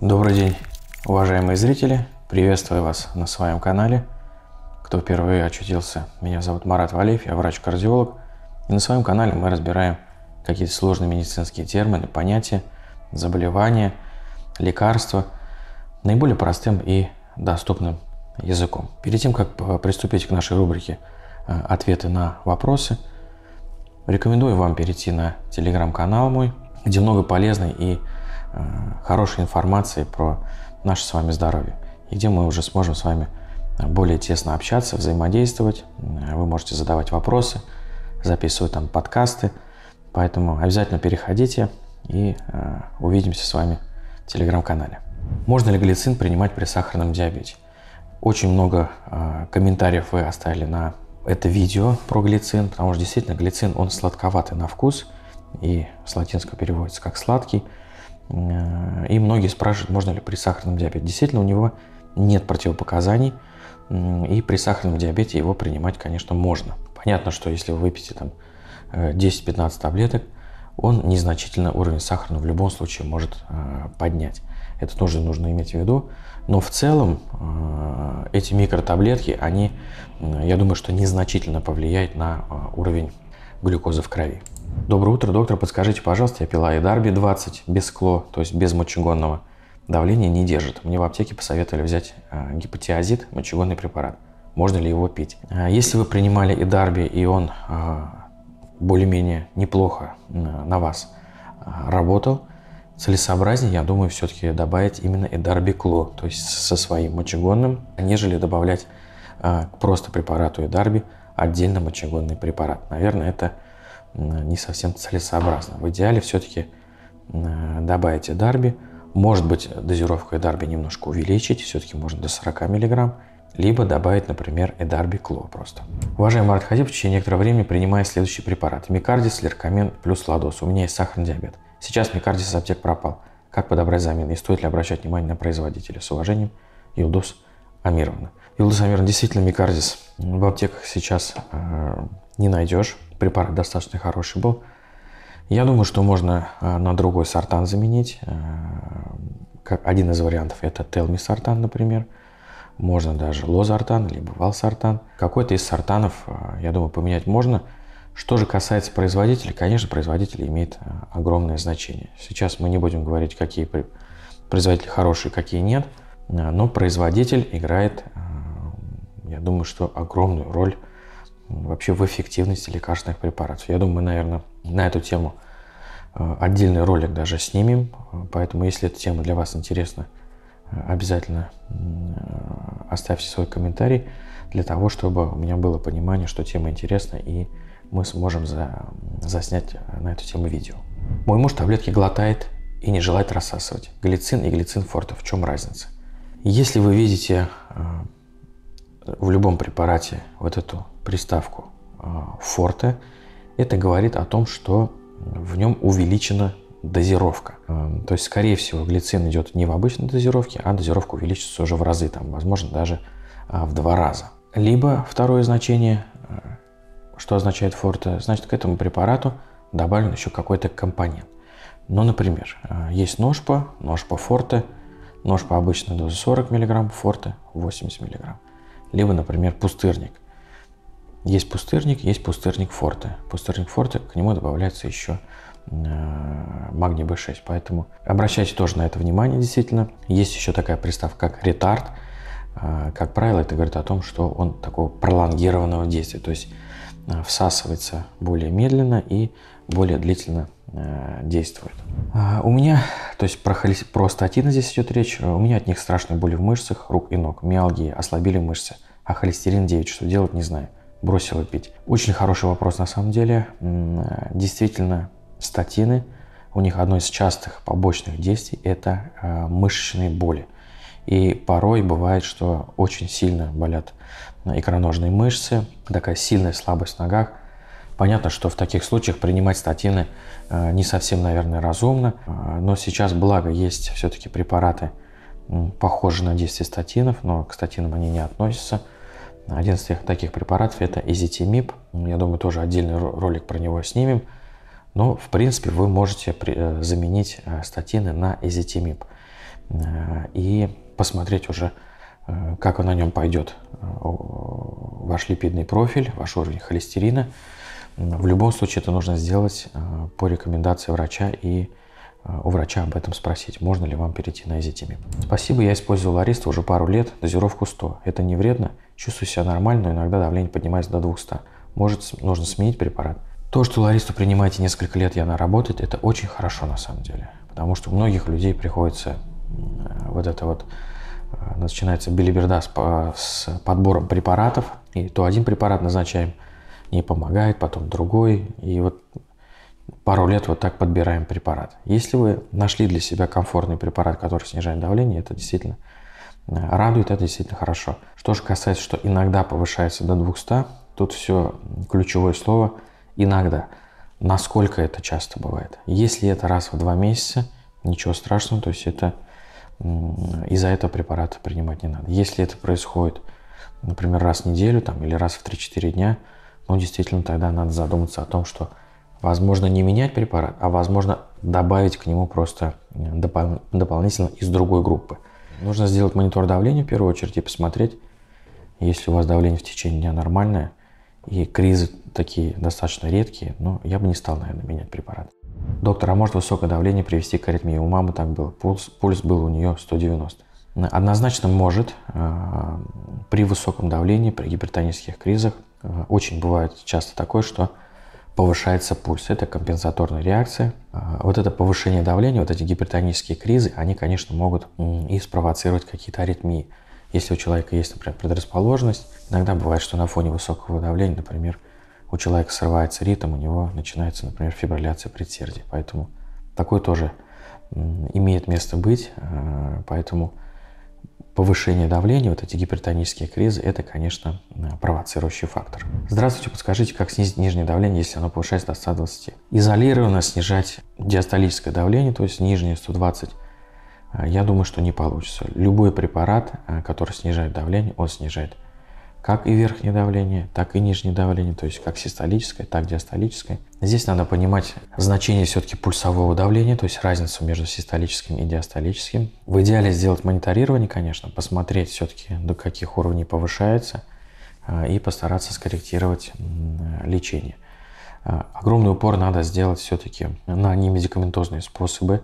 Добрый день, уважаемые зрители! Приветствую вас на своем канале. Кто впервые очутился, меня зовут Марат Валеев, я врач-кардиолог. И на своем канале мы разбираем какие-то сложные медицинские термины, понятия, заболевания, лекарства наиболее простым и доступным языком. Перед тем, как приступить к нашей рубрике а, «Ответы на вопросы», рекомендую вам перейти на телеграм-канал мой, где много полезной и Э, хорошей информации про наше с вами здоровье, и где мы уже сможем с вами э, более тесно общаться, взаимодействовать. Э, вы можете задавать вопросы, записывать там подкасты. Поэтому обязательно переходите и увидимся с вами в телеграм-канале. Можно ли глицин принимать при сахарном диабете? Очень много комментариев вы оставили на это видео про глицин, потому что действительно глицин, он сладковатый на вкус и с латинского переводится как сладкий. Э, и многие спрашивают, можно ли при сахарном диабете. Действительно, у него нет противопоказаний, и при сахарном диабете его принимать, конечно, можно. Понятно, что если вы выпьете там 10-15 э, таблеток, он незначительно уровень сахара в любом случае может э, поднять. Это тоже нужно иметь в виду. Но в целом эти микротаблетки, они, я думаю, что незначительно повлияют на уровень глюкозы в крови. Доброе утро, доктор, подскажите, пожалуйста, я пила и Дарби 20 без скло, то есть без мочегонного. Давление не держит. Мне в аптеке посоветовали взять а, гипотиазид, мочегонный препарат. Можно ли его пить? А, если вы принимали и Дарби, и он а, более-менее неплохо на вас работал, целесообразнее, я думаю, все-таки добавить именно кло, то есть со своим мочегонным, нежели добавлять э, просто препарату эдарби отдельно мочегонный препарат. Наверное, это Э, не совсем целесообразно. В идеале все-таки э, добавите дарби, может быть, дозировкой дарби немножко увеличить, все-таки можно до 40 мг, либо добавить, например, эдарби кло просто. Уважаемый Марат Хазиб, в течение некоторого времени принимая следующий препарат: Микардис, леркамен плюс ладос. У меня есть сахарный диабет. Сейчас микардис из аптек пропал. Как подобрать замену и стоит ли обращать внимание на производителя? С уважением, Юлдос Амировна. Юлдос Амировна, действительно, микардис в аптеках сейчас э, не найдешь препарат достаточно хороший был. Я думаю, что можно э, на другой сортан заменить. Э, один из вариантов это телми телмисартан, например. Можно даже лозартан, либо валсартан. Какой-то из сортанов, э, я думаю, поменять можно. Что же касается производителя, конечно, производитель имеет огромное значение. Сейчас мы не будем говорить, какие производители хорошие, какие нет, но производитель играет, я думаю, что огромную роль вообще в эффективности лекарственных препаратов. Я думаю, мы, наверное, на эту тему э, отдельный ролик даже снимем, поэтому если эта тема для вас интересна, э, обязательно э, оставьте свой комментарий для того, чтобы у меня было понимание, что тема интересна и мы сможем за, заснять на эту тему видео. Мой муж таблетки глотает и не желает рассасывать. Глицин и глицин форта. В чем разница? Если вы видите в любом препарате вот эту приставку а, «форте», это говорит о том, что в нем увеличена дозировка. А, то есть, скорее всего, глицин идет не в обычной дозировке, а дозировка увеличится уже в разы, там, возможно, даже а, в два раза. Либо второе значение, что означает форте, значит, к этому препарату добавлен еще какой-то компонент. Ну, например, есть ножпа, ножпа форте, ножпа обычной дозы 40 мг, форте 80 мг. Либо, например, пустырник – есть пустырник, есть пустырник форта. Пустырник форта, к нему добавляется еще э, магний B6. Поэтому обращайте тоже на это внимание, действительно. Есть еще такая приставка, как ретард. Э, как правило, это говорит о том, что он такого пролонгированного действия, то есть э, всасывается более медленно и более длительно действует. У меня, то есть про, холи... про статины здесь идет речь, у меня от них страшные боли в мышцах, рук и ног, миалгии, ослабили мышцы, а холестерин 9, что делать, не знаю бросила пить? Очень хороший вопрос на самом деле. Действительно, статины, у них одно из частых побочных действий – это э, мышечные боли. И порой бывает, что очень сильно болят икроножные мышцы, такая сильная слабость в ногах. Понятно, что в таких случаях принимать статины э, не совсем, наверное, разумно, э, но сейчас, благо, есть все-таки препараты, похожие на действие статинов, но к статинам они не относятся – один из тех, таких препаратов это изитимиб. Я думаю, тоже отдельный ролик про него снимем. Но, в принципе, вы можете при, э, заменить э, статины на изитимиб э, и посмотреть уже, как он на нем пойдет. Ваш липидный профиль, ваш уровень холестерина. В любом случае это нужно сделать по рекомендации врача и а, у врача об этом спросить, можно ли вам перейти на изитимиб. Спасибо, я использовал ларист уже пару лет, дозировку 100. Это не вредно, чувствую себя нормально, но иногда давление поднимается до 200. Может, нужно сменить препарат. То, что ларисту принимаете несколько лет, и она работает, это очень хорошо на самом деле. Потому что у многих людей приходится а, вот это вот а, начинается билиберда с, с подбором препаратов, и то один препарат назначаем, не помогает, потом другой, и вот пару лет вот так подбираем препарат. Если вы нашли для себя комфортный препарат, который снижает давление, это действительно э, радует, это действительно хорошо. Что же касается, что иногда повышается до 200, тут все ключевое слово «иногда». Насколько это часто бывает? Если это раз в два месяца, ничего страшного, то есть это из-за этого препарата принимать не надо. Если это происходит, например, раз в неделю там, или раз в 3-4 дня, ну, действительно, тогда надо задуматься о том, что Возможно, не менять препарат, а возможно добавить к нему просто э, допол дополнительно из другой группы. Нужно сделать монитор давления в первую очередь и посмотреть, если у вас давление в течение дня нормальное, и кризы такие достаточно редкие, но я бы не стал, наверное, менять препарат. Доктор, а может высокое давление привести к аритмии? У мамы так было. Пульс, пульс был у нее 190. Однозначно может. Э, при высоком давлении, при гипертонических кризах э, очень бывает часто такое, что повышается пульс. Это компенсаторная реакция. А, вот это повышение давления, вот эти гипертонические кризы, они, конечно, могут и спровоцировать какие-то аритмии. Если у человека есть, например, предрасположенность, иногда бывает, что на фоне высокого давления, например, у человека срывается ритм, у него начинается, например, фибрилляция предсердий. Поэтому такое тоже имеет место быть, а, поэтому повышение давления, вот эти гипертонические кризы, это, конечно, э, провоцирующий фактор. Здравствуйте, подскажите, как снизить нижнее давление, если оно повышается до 120? Изолированно снижать диастолическое давление, то есть нижнее 120, э, я думаю, что не получится. Любой препарат, э, который снижает давление, он снижает давление как и верхнее давление, так и нижнее давление, то есть как систолическое, так и диастолическое. Здесь надо понимать значение все-таки пульсового давления, то есть разницу между систолическим и диастолическим. В идеале сделать мониторирование, конечно, посмотреть все-таки до каких уровней повышается а, и постараться скорректировать лечение. А, огромный упор надо сделать все-таки на немедикаментозные способы,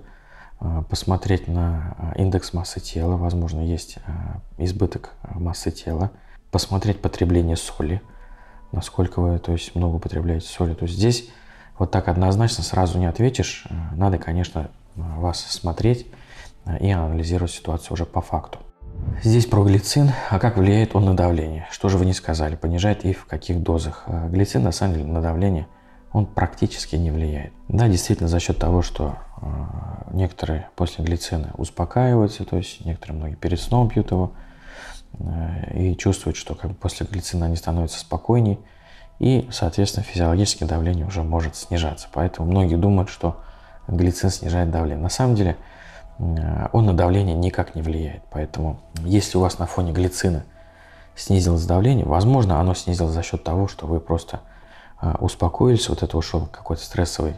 а, посмотреть на индекс массы тела, возможно, есть избыток массы тела – посмотреть потребление соли, насколько вы, то есть, много употребляете соли. То есть здесь вот так однозначно сразу не ответишь. Э, надо, конечно, э, вас смотреть э, и анализировать ситуацию уже по факту. Здесь про глицин. А как влияет он на давление? Что же вы не сказали? Понижает и в каких дозах? Глицин, на самом деле, на давление он практически не влияет. Да, действительно, за счет того, что некоторые после глицина успокаиваются, то есть некоторые многие перед сном пьют его, Э, и чувствуют, что как бы после глицина они становятся спокойнее, и, соответственно, физиологическое давление уже может снижаться. Поэтому многие думают, что глицин снижает давление. На самом деле э, он на давление никак не влияет. Поэтому если у вас на фоне глицина снизилось давление, возможно, оно снизилось за счет того, что вы просто э, успокоились, вот это ушел какой-то стрессовый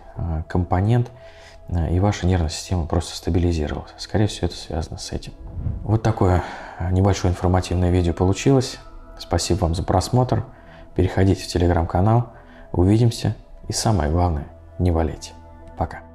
компонент, и ваша нервная система просто стабилизировалась. Скорее всего, это связано с этим. Вот такое э, небольшое информативное видео получилось. Спасибо вам за просмотр. Переходите в телеграм-канал. Увидимся. И самое главное, не болейте. Пока.